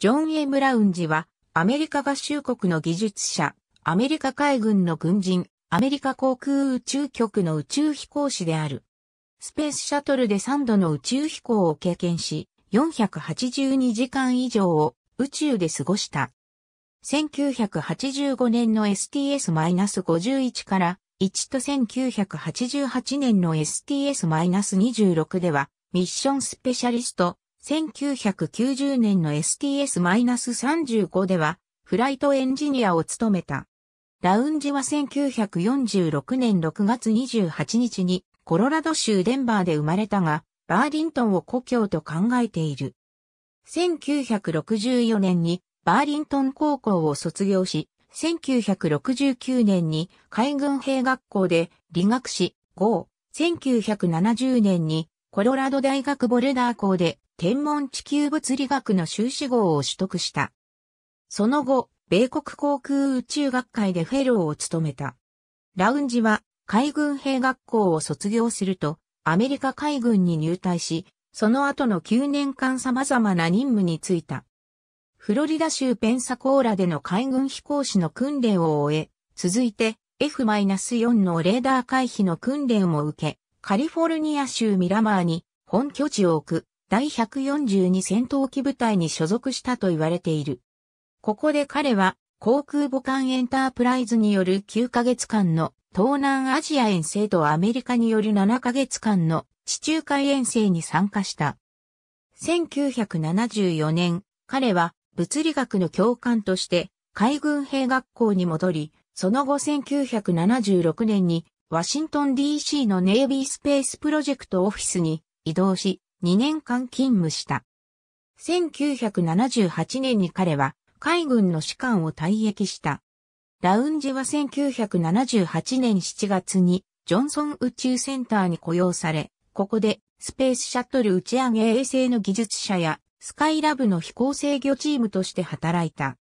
ジョン・エムラウンジは、アメリカ合衆国の技術者、アメリカ海軍の軍人、アメリカ航空宇宙局の宇宙飛行士である。スペースシャトルで3度の宇宙飛行を経験し、482時間以上を宇宙で過ごした。1985年の STS-51 から1と1988年の STS-26 ではミッションスペシャリスト1990年の STS-35 では、フライトエンジニアを務めた。ラウンジは1946年6月28日に、コロラド州デンバーで生まれたが、バーリントンを故郷と考えている。1964年にバーリントン高校を卒業し、1969年に海軍兵学校で理学士5、1970年にコロラド大学ボルダー校で天文地球物理学の修士号を取得した。その後、米国航空宇宙学会でフェローを務めた。ラウンジは海軍兵学校を卒業すると、アメリカ海軍に入隊し、その後の9年間様々な任務に就いた。フロリダ州ペンサコーラでの海軍飛行士の訓練を終え、続いて F-4 のレーダー回避の訓練を受け、カリフォルニア州ミラマーに本拠地を置く第142戦闘機部隊に所属したと言われている。ここで彼は航空母艦エンタープライズによる9ヶ月間の東南アジア遠征とアメリカによる7ヶ月間の地中海遠征に参加した。1974年、彼は物理学の教官として海軍兵学校に戻り、その後1976年にワシントン DC のネイビースペースプロジェクトオフィスに移動し、2年間勤務した。1978年に彼は海軍の士官を退役した。ラウンジは1978年7月にジョンソン宇宙センターに雇用され、ここでスペースシャトル打ち上げ衛星の技術者やスカイラブの飛行制御チームとして働いた。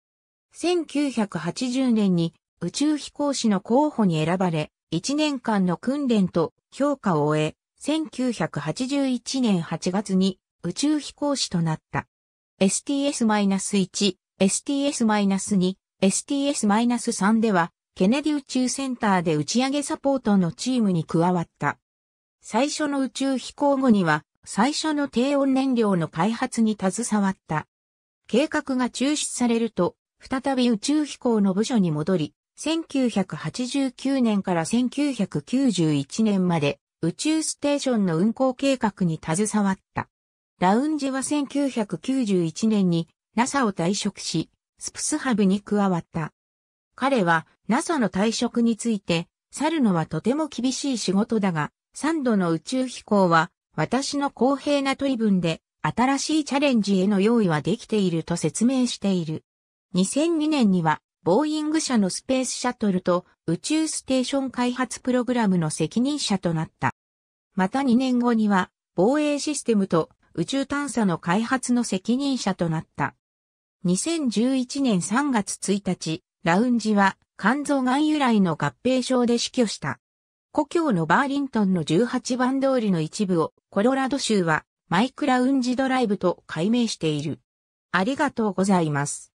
1980年に宇宙飛行士の候補に選ばれ、1年間の訓練と評価を終え、1981年8月に宇宙飛行士となった。STS-1、STS-2、STS-3 では、ケネディ宇宙センターで打ち上げサポートのチームに加わった。最初の宇宙飛行後には、最初の低温燃料の開発に携わった。計画が中止されると、再び宇宙飛行の部署に戻り、1989年から1991年まで宇宙ステーションの運行計画に携わった。ラウンジは1991年に NASA を退職し、スプスハブに加わった。彼は NASA の退職について、去るのはとても厳しい仕事だが、3度の宇宙飛行は私の公平な取り分で新しいチャレンジへの用意はできていると説明している。2002年にはボーイング社のスペースシャトルと宇宙ステーション開発プログラムの責任者となった。また2年後には、防衛システムと宇宙探査の開発の責任者となった。2011年3月1日、ラウンジは肝臓癌由来の合併症で死去した。故郷のバーリントンの18番通りの一部をコロラド州はマイクラウンジドライブと改名している。ありがとうございます。